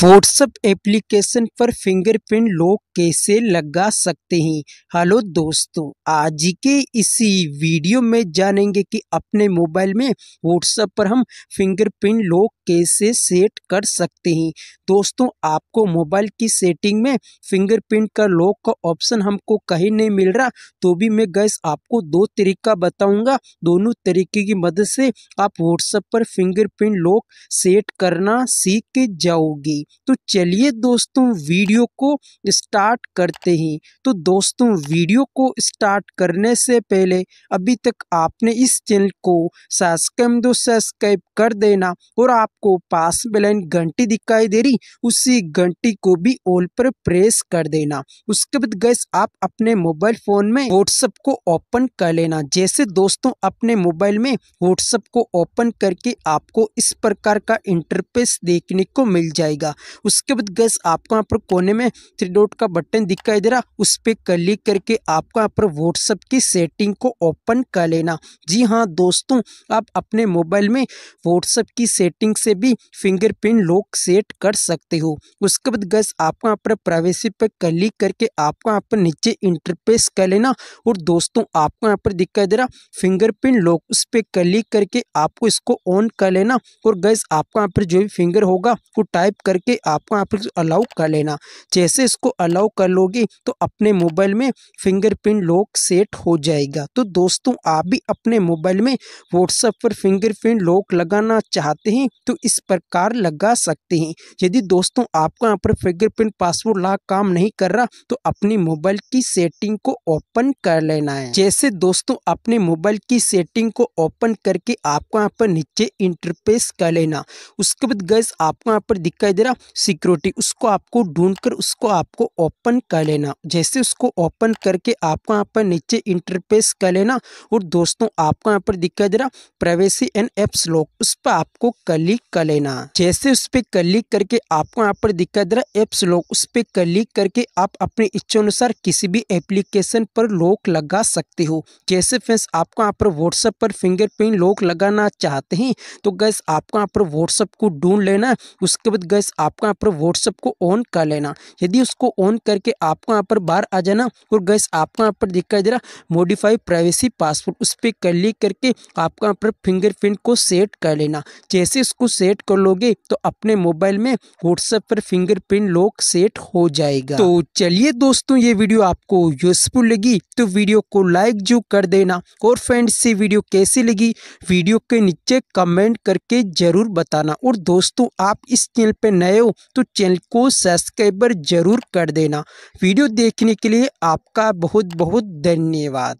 WhatsApp application पर fingerprint लोग कैसे लगा सकते हैं हेलो दोस्तों आज के इसी वीडियो में जानेंगे कि अपने मोबाइल में व्हाट्सएप पर हम फिंगरप्रिंट लोग कैसे सेट कर सकते हैं दोस्तों आपको मोबाइल की सेटिंग में फिंगरप्रिंट का लॉक का ऑप्शन हमको कहीं नहीं मिल रहा तो भी मैं गैस आपको दो तरीका बताऊंगा दोनों तरीके की मदद से आप व्हाट्सएप पर फिंगरप्रिंट लॉक सेट करना सीख के जाओगे तो चलिए दोस्तों वीडियो को स्टार्ट करते हैं तो दोस्तों वीडियो को स्टार्ट करने से पहले अभी तक आपने इस चैनल को सब्सक्राइब दो सब्सक्राइब कर देना और आप आपको पास में घंटी दिखाई दे रही उसी घंटी को भी ऑल पर प्रेस कर देना उसके बाद गैस आप अपने मोबाइल फोन में व्हाट्सएप को ओपन कर लेना जैसे दोस्तों अपने मोबाइल में व्हाट्सएप को ओपन करके आपको इस प्रकार का इंटरफेस देखने को मिल जाएगा उसके बाद गैस आपको यहाँ पर कोने में थ्री डॉट का बटन दिखाई दे रहा उस पर क्लिक करके आपको यहाँ पर व्हाट्सएप की सेटिंग को ओपन कर लेना जी हाँ दोस्तों आप अपने मोबाइल में व्हाट्सएप की सेटिंग से भी फिंगरप्रिंट लॉक सेट कर सकते हो उसके बाद गैस आपको यहाँ पर प्राइवेसी पर क्लिक करके आपको यहाँ पर नीचे इंटरप्रेस कर लेना और दोस्तों आपको यहाँ पर दिखाई दे रहा फिंगरप्रिंट लॉक उस पर क्लिक करके आपको इसको ऑन कर लेना और गैस आपको यहाँ पर जो भी फिंगर होगा वो टाइप करके आपको यहाँ पर अलाउ कर लेना जैसे इसको अलाउ कर लोगे तो अपने मोबाइल में फिंगरप्रिंट लॉक सेट हो जाएगा तो दोस्तों आप भी अपने मोबाइल में व्हाट्सएप पर फिंगरप्रिंट लॉक लगाना चाहते हैं तो इस प्रकार लगा सकते हैं यदि दोस्तों आपका यहाँ पर फिंगरप्रिंट पासवर्ड लॉक काम नहीं कर रहा तो अपने मोबाइल की सेटिंग को ओपन कर लेना है जैसे दोस्तों अपने मोबाइल की सेटिंग को ओपन करके आपको यहाँ पर नीचे इंटरपेस कर लेना उसके बाद गैस आपको यहाँ पर दिखाई दे रहा सिक्योरिटी उसको आपको ढूंढ कर उसको आपको ओपन कर लेना जैसे उसको ओपन करके आपको यहाँ पर नीचे इंटरपेस कर लेना और दोस्तों आपको यहाँ पर दिखाई दे रहा प्राइवेसी एंड एप्स लॉक उस पर आपको क्लिक कर लेना जैसे उस पर क्लिक करके आपको यहाँ पर दिक्कत दे रहा एप्स लॉक उस पर क्लिक करके आप अपने अनुसार किसी भी एप्लीकेशन पर लॉक लगा सकते हो जैसे फ्रेंड्स आपको यहाँ पर व्हाट्सएप पर फिंगरप्रिंट लॉक लगाना चाहते हैं तो गैस आपको यहाँ पर व्हाट्सएप को ढूंढ लेना उसके बाद गैस आपको यहाँ पर व्हाट्सएप को ऑन कर लेना यदि उसको ऑन करके आपको यहाँ पर बाहर आ जाना और गैस आपको यहाँ पर दिखाई दे रहा मॉडिफाई प्राइवेसी पासवर्ड उस पर क्लिक करके आपको यहाँ पर फिंगरप्रिंट को सेट कर लेना जैसे उसको सेट कर लोगे तो अपने मोबाइल में व्हाट्सएप पर फिंगरप्रिंट लॉक सेट हो जाएगा तो चलिए दोस्तों ये वीडियो आपको यूजफुल लगी तो वीडियो को लाइक जो कर देना और फ्रेंड्स से वीडियो कैसी लगी वीडियो के नीचे कमेंट करके जरूर बताना और दोस्तों आप इस चैनल पर नए हो तो चैनल को सब्सक्राइबर जरूर कर देना वीडियो देखने के लिए आपका बहुत बहुत धन्यवाद